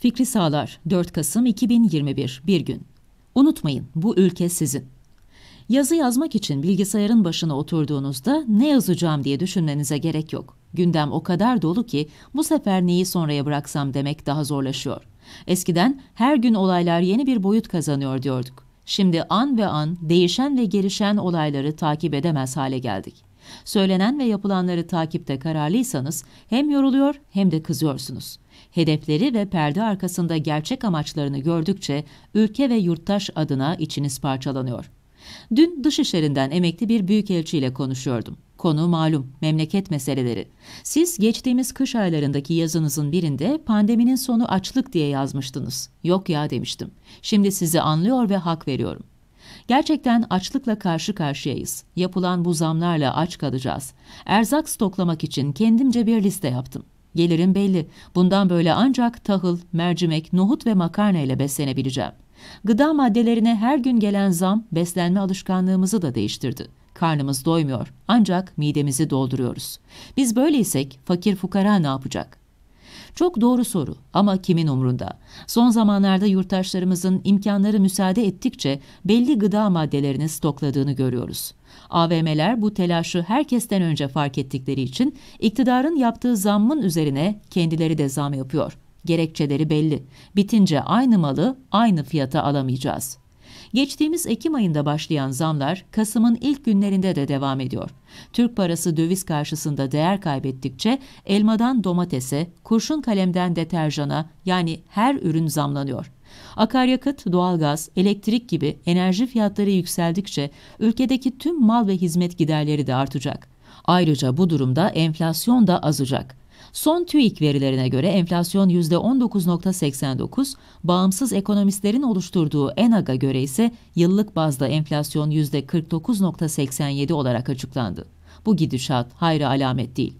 Fikri Sağlar 4 Kasım 2021 Bir gün. Unutmayın bu ülke sizin. Yazı yazmak için bilgisayarın başına oturduğunuzda ne yazacağım diye düşünmenize gerek yok. Gündem o kadar dolu ki bu sefer neyi sonraya bıraksam demek daha zorlaşıyor. Eskiden her gün olaylar yeni bir boyut kazanıyor diyorduk. Şimdi an ve an değişen ve gelişen olayları takip edemez hale geldik. Söylenen ve yapılanları takipte kararlıysanız hem yoruluyor hem de kızıyorsunuz. Hedefleri ve perde arkasında gerçek amaçlarını gördükçe ülke ve yurttaş adına içiniz parçalanıyor. Dün dışişlerinden emekli bir büyükelçiyle konuşuyordum. Konu malum, memleket meseleleri. Siz geçtiğimiz kış aylarındaki yazınızın birinde pandeminin sonu açlık diye yazmıştınız. Yok ya demiştim. Şimdi sizi anlıyor ve hak veriyorum. Gerçekten açlıkla karşı karşıyayız. Yapılan bu zamlarla aç kalacağız. Erzak stoklamak için kendimce bir liste yaptım. Gelirim belli. Bundan böyle ancak tahıl, mercimek, nohut ve makarna ile beslenebileceğim. Gıda maddelerine her gün gelen zam beslenme alışkanlığımızı da değiştirdi. Karnımız doymuyor ancak midemizi dolduruyoruz. Biz böyleysek fakir fukara ne yapacak? Çok doğru soru ama kimin umrunda? Son zamanlarda yurttaşlarımızın imkanları müsaade ettikçe belli gıda maddelerini stokladığını görüyoruz. AVM'ler bu telaşı herkesten önce fark ettikleri için iktidarın yaptığı zammın üzerine kendileri de zam yapıyor. Gerekçeleri belli. Bitince aynı malı aynı fiyata alamayacağız. Geçtiğimiz Ekim ayında başlayan zamlar Kasım'ın ilk günlerinde de devam ediyor. Türk parası döviz karşısında değer kaybettikçe elmadan domatese, kurşun kalemden deterjana yani her ürün zamlanıyor. Akaryakıt, doğalgaz, elektrik gibi enerji fiyatları yükseldikçe ülkedeki tüm mal ve hizmet giderleri de artacak. Ayrıca bu durumda enflasyon da azacak. Son TÜİK verilerine göre enflasyon %19.89, bağımsız ekonomistlerin oluşturduğu ENAG'a göre ise yıllık bazda enflasyon %49.87 olarak açıklandı. Bu gidişat hayra alamet değil.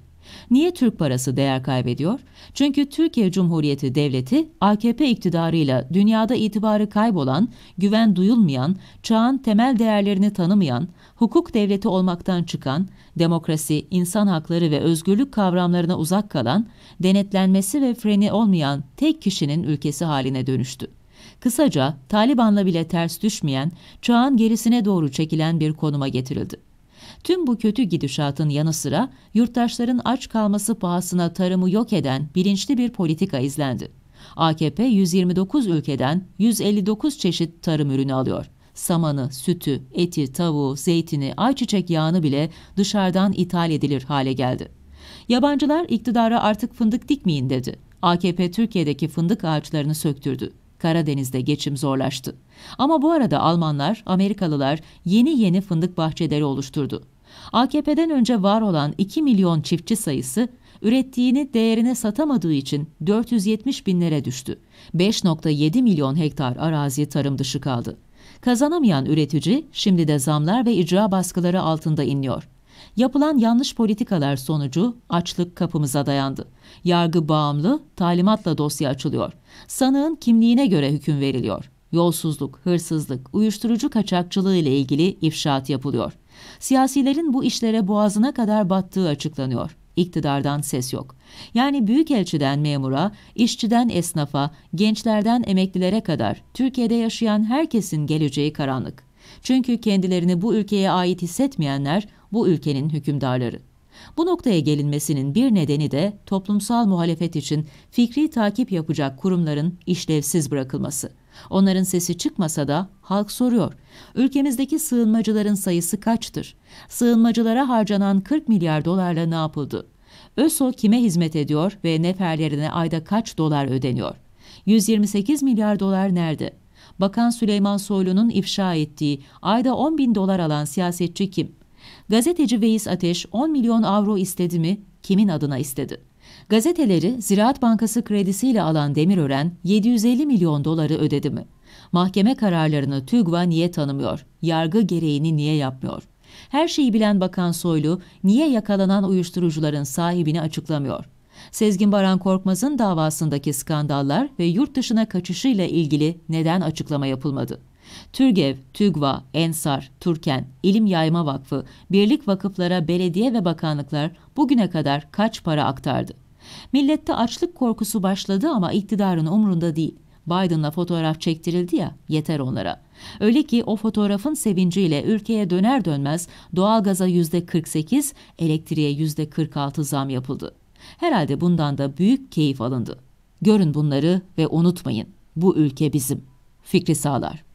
Niye Türk parası değer kaybediyor? Çünkü Türkiye Cumhuriyeti Devleti AKP iktidarıyla dünyada itibarı kaybolan, güven duyulmayan, çağın temel değerlerini tanımayan, hukuk devleti olmaktan çıkan, demokrasi, insan hakları ve özgürlük kavramlarına uzak kalan, denetlenmesi ve freni olmayan tek kişinin ülkesi haline dönüştü. Kısaca Taliban'la bile ters düşmeyen, çağın gerisine doğru çekilen bir konuma getirildi. Tüm bu kötü gidişatın yanı sıra yurttaşların aç kalması pahasına tarımı yok eden bilinçli bir politika izlendi. AKP 129 ülkeden 159 çeşit tarım ürünü alıyor. Samanı, sütü, eti, tavuğu, zeytini, ayçiçek yağını bile dışarıdan ithal edilir hale geldi. Yabancılar iktidara artık fındık dikmeyin dedi. AKP Türkiye'deki fındık ağaçlarını söktürdü. Karadeniz'de geçim zorlaştı. Ama bu arada Almanlar, Amerikalılar yeni yeni fındık bahçeleri oluşturdu. AKP'den önce var olan 2 milyon çiftçi sayısı ürettiğini değerine satamadığı için 470 binlere düştü. 5.7 milyon hektar arazi tarım dışı kaldı. Kazanamayan üretici şimdi de zamlar ve icra baskıları altında inliyor. Yapılan yanlış politikalar sonucu açlık kapımıza dayandı. Yargı bağımlı, talimatla dosya açılıyor. Sanığın kimliğine göre hüküm veriliyor. Yolsuzluk, hırsızlık, uyuşturucu kaçakçılığı ile ilgili ifşaat yapılıyor. Siyasilerin bu işlere boğazına kadar battığı açıklanıyor. İktidardan ses yok. Yani büyükelçiden memura, işçiden esnafa, gençlerden emeklilere kadar Türkiye'de yaşayan herkesin geleceği karanlık. Çünkü kendilerini bu ülkeye ait hissetmeyenler bu ülkenin hükümdarları. Bu noktaya gelinmesinin bir nedeni de toplumsal muhalefet için fikri takip yapacak kurumların işlevsiz bırakılması. Onların sesi çıkmasa da halk soruyor. Ülkemizdeki sığınmacıların sayısı kaçtır? Sığınmacılara harcanan 40 milyar dolarla ne yapıldı? ÖSO kime hizmet ediyor ve neferlerine ayda kaç dolar ödeniyor? 128 milyar dolar nerede? Bakan Süleyman Soylu'nun ifşa ettiği ayda 10 bin dolar alan siyasetçi kim? Gazeteci Veys Ateş 10 milyon avro istedi mi, kimin adına istedi? Gazeteleri Ziraat Bankası kredisiyle alan Demirören 750 milyon doları ödedi mi? Mahkeme kararlarını TÜGVA niye tanımıyor? Yargı gereğini niye yapmıyor? Her şeyi bilen Bakan Soylu niye yakalanan uyuşturucuların sahibini açıklamıyor? Sezgin Baran Korkmaz'ın davasındaki skandallar ve yurt dışına kaçışıyla ilgili neden açıklama yapılmadı? TÜRGEV, TÜGVA, ENSAR, Turken, İlim Yayma Vakfı, birlik vakıflara belediye ve bakanlıklar bugüne kadar kaç para aktardı? Millette açlık korkusu başladı ama iktidarın umrunda değil. Biden'la fotoğraf çektirildi ya yeter onlara. Öyle ki o fotoğrafın sevinciyle ülkeye döner dönmez doğalgaza yüzde 48, elektriğe yüzde 46 zam yapıldı. Herhalde bundan da büyük keyif alındı. Görün bunları ve unutmayın bu ülke bizim. Fikri Sağlar